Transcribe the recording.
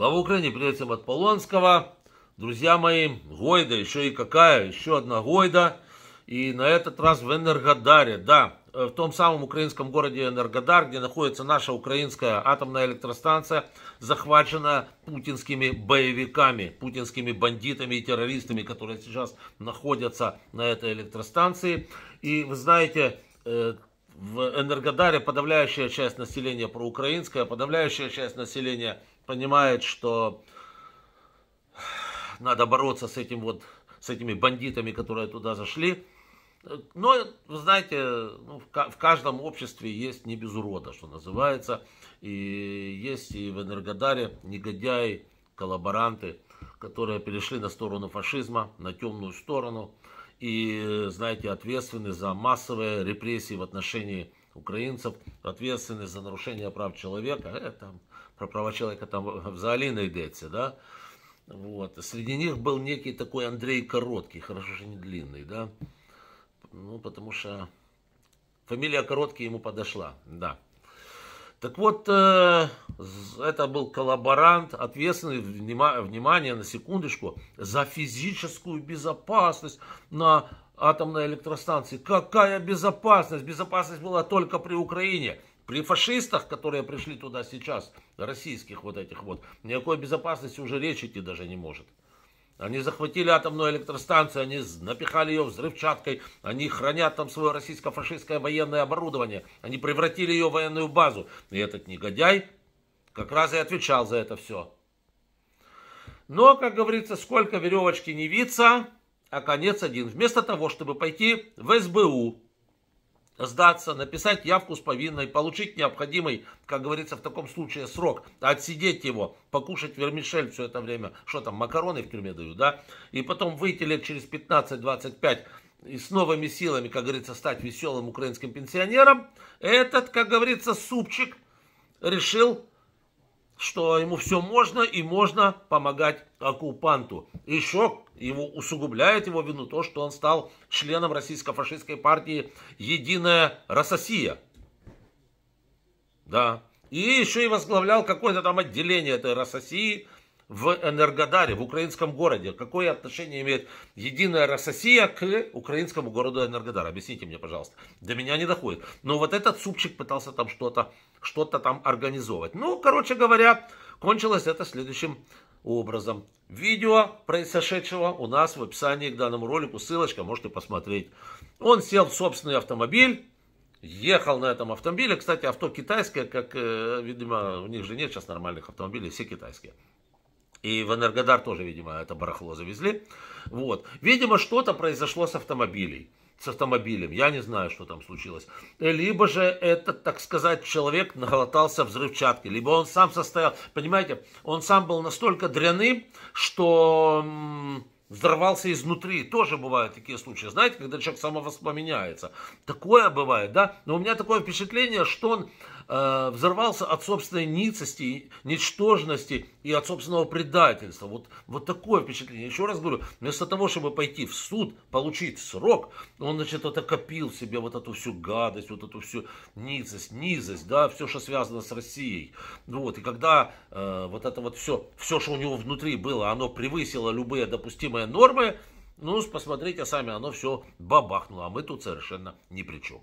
Слава Украине, привет всем от Полонского. Друзья мои, Гойда, еще и какая, еще одна Гойда. И на этот раз в Энергодаре, да, э, в том самом украинском городе Энергодар, где находится наша украинская атомная электростанция, захвачена путинскими боевиками, путинскими бандитами и террористами, которые сейчас находятся на этой электростанции. И вы знаете, э, в Энергодаре подавляющая часть населения проукраинская, подавляющая часть населения понимает, что надо бороться с этим вот, с этими бандитами, которые туда зашли. Но, вы знаете, ну, в каждом обществе есть не без урода, что называется. И есть и в Энергодаре негодяи, коллаборанты, которые перешли на сторону фашизма, на темную сторону. И, знаете, ответственны за массовые репрессии в отношении украинцев, ответственность за нарушение прав человека, э, там, про права человека там в не йдеться, да? Вот. Среди них был некий такой Андрей Короткий, хорошо, что не длинный, да? Ну, потому что фамилия Короткий ему подошла, да. Так вот, э, это был коллаборант, ответственный, внима, внимание, на секундочку, за физическую безопасность на атомной электростанции. Какая безопасность? Безопасность была только при Украине. При фашистах, которые пришли туда сейчас, российских вот этих вот, никакой безопасности уже речь идти даже не может. Они захватили атомную электростанцию, они напихали ее взрывчаткой, они хранят там свое российско-фашистское военное оборудование, они превратили ее в военную базу. И этот негодяй как раз и отвечал за это все. Но, как говорится, сколько веревочки не виться, а конец один. Вместо того, чтобы пойти в СБУ, сдаться, написать явку с повинной, получить необходимый, как говорится в таком случае, срок, отсидеть его, покушать вермишель все это время, что там, макароны в тюрьме дают, да, и потом выйти лет через 15-25 и с новыми силами, как говорится, стать веселым украинским пенсионером, этот, как говорится, супчик решил что ему все можно и можно помогать оккупанту. Еще его усугубляет его вину то, что он стал членом российско-фашистской партии «Единая Россия». Да. И еще и возглавлял какое-то там отделение этой России – в Энергодаре, в украинском городе? Какое отношение имеет Единая Россия к украинскому городу Энергодар? Объясните мне, пожалуйста. До меня не доходит. Но вот этот супчик пытался там что-то что там организовывать. Ну, короче говоря, кончилось это следующим образом. Видео произошедшего у нас в описании к данному ролику, ссылочка, можете посмотреть. Он сел в собственный автомобиль, ехал на этом автомобиле. Кстати, авто китайское, как, э, видимо, у них же нет сейчас нормальных автомобилей, все китайские. И в Энергодар тоже, видимо, это барахло завезли. Вот. Видимо, что-то произошло с автомобилей с автомобилем. Я не знаю, что там случилось. Либо же этот, так сказать, человек наглотался взрывчатки. Либо он сам состоял... Понимаете, он сам был настолько дряным, что взорвался изнутри. Тоже бывают такие случаи. Знаете, когда человек самовоспламеняется. Такое бывает, да? Но у меня такое впечатление, что он Э, взорвался от собственной ницости, ничтожности и от собственного предательства. Вот, вот такое впечатление. Еще раз говорю, вместо того, чтобы пойти в суд, получить срок, он, значит, это копил себе вот эту всю гадость, вот эту всю ницость, низость, да, все, что связано с Россией. Вот, и когда э, вот это вот все, все, что у него внутри было, оно превысило любые допустимые нормы, ну, посмотрите сами, оно все бабахнуло, а мы тут совершенно ни при чем.